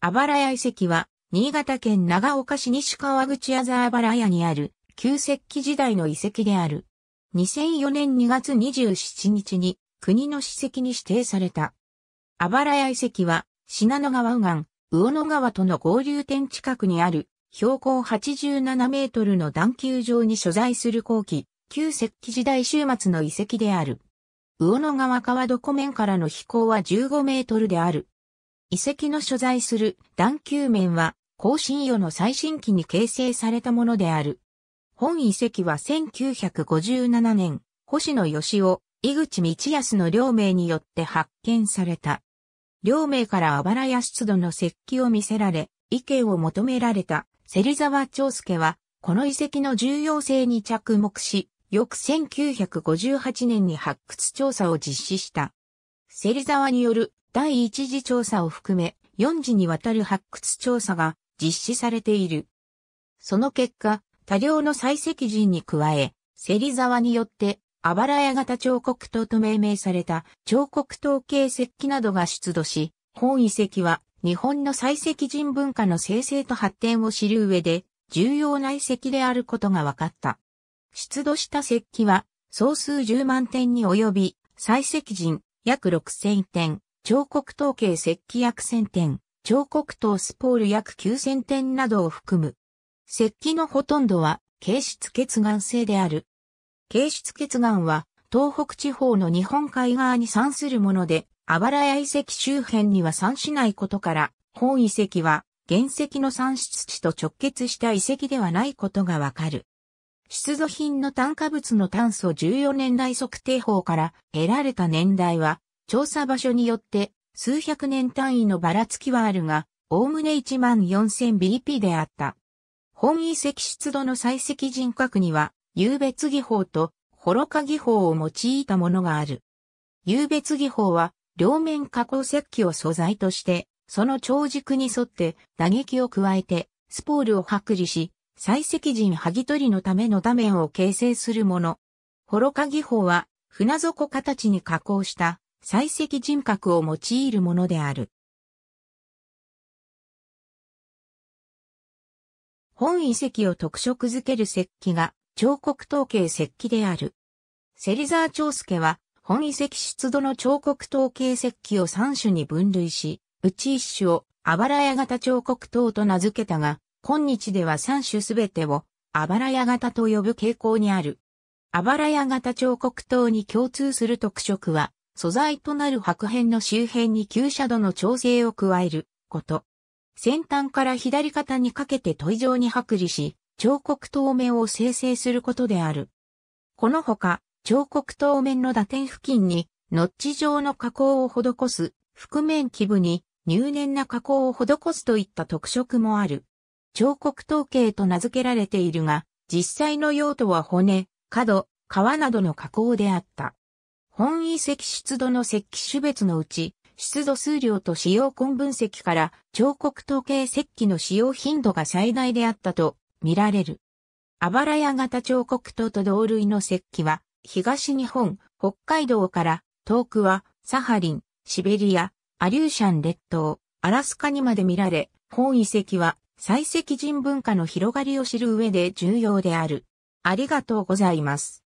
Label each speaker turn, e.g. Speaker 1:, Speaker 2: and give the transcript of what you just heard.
Speaker 1: あばら屋遺跡は、新潟県長岡市西川口あざあばら屋にある、旧石器時代の遺跡である。2004年2月27日に、国の史跡に指定された。あばら屋遺跡は、信濃川右岸、魚野川との合流点近くにある、標高87メートルの段丘上に所在する後期、旧石器時代終末の遺跡である。魚野川川床面からの飛行は15メートルである。遺跡の所在する段丘面は、更新世の最新期に形成されたものである。本遺跡は1957年、星野義雄、井口道康の両名によって発見された。両名からあばらや湿度の石器を見せられ、意見を求められた、芹沢長介は、この遺跡の重要性に着目し、翌1958年に発掘調査を実施した。芹沢による第一次調査を含め、4次にわたる発掘調査が実施されている。その結果、多量の採石人に加え、芹沢によって、あばら屋型彫刻刀と命名された彫刻刀系石器などが出土し、本遺跡は日本の採石人文化の生成と発展を知る上で重要な遺跡であることが分かった。出土した石器は総数10万点に及び、採石人約6000点、彫刻統計石器約1000点、彫刻刀スポール約9000点などを含む。石器のほとんどは、形質結岩製である。形質結岩は、東北地方の日本海側に産するもので、あばらや遺跡周辺には産しないことから、本遺跡は、原石の産出地と直結した遺跡ではないことがわかる。出土品の炭化物の炭素14年代測定法から得られた年代は調査場所によって数百年単位のばらつきはあるが、おおむね 14,000bp であった。本遺跡出土の採石人格には、優別技法と幌加技法を用いたものがある。優別技法は、両面加工石器を素材として、その長軸に沿って打撃を加えて、スポールを剥離し、採石人剥ぎ取りのためのダ面を形成するもの。幌加技法は、船底形に加工した採石人格を用いるものである。本遺跡を特色づける石器が彫刻統計石器である。芹沢長介は本遺跡出土の彫刻統計石器を3種に分類し、うち1種をあばらや型彫刻刀と名付けたが、今日では3種すべてをあばらや型と呼ぶ傾向にある。あばらや型彫刻刀に共通する特色は、素材となる白片の周辺に急斜度の調整を加えること。先端から左肩にかけて問い状に剥離し、彫刻透明を生成することである。このほか、彫刻透面の打点付近に、ノッチ状の加工を施す、覆面基部に入念な加工を施すといった特色もある。彫刻統計と名付けられているが、実際の用途は骨、角、皮などの加工であった。本遺跡出土の石器種別のうち、出土数量と使用根分析から彫刻統計石器の使用頻度が最大であったと見られる。あばらや型彫刻刀と同類の石器は、東日本、北海道から遠くはサハリン、シベリア、アリューシャン列島、アラスカにまで見られ、本遺跡は採石人文化の広がりを知る上で重要である。ありがとうございます。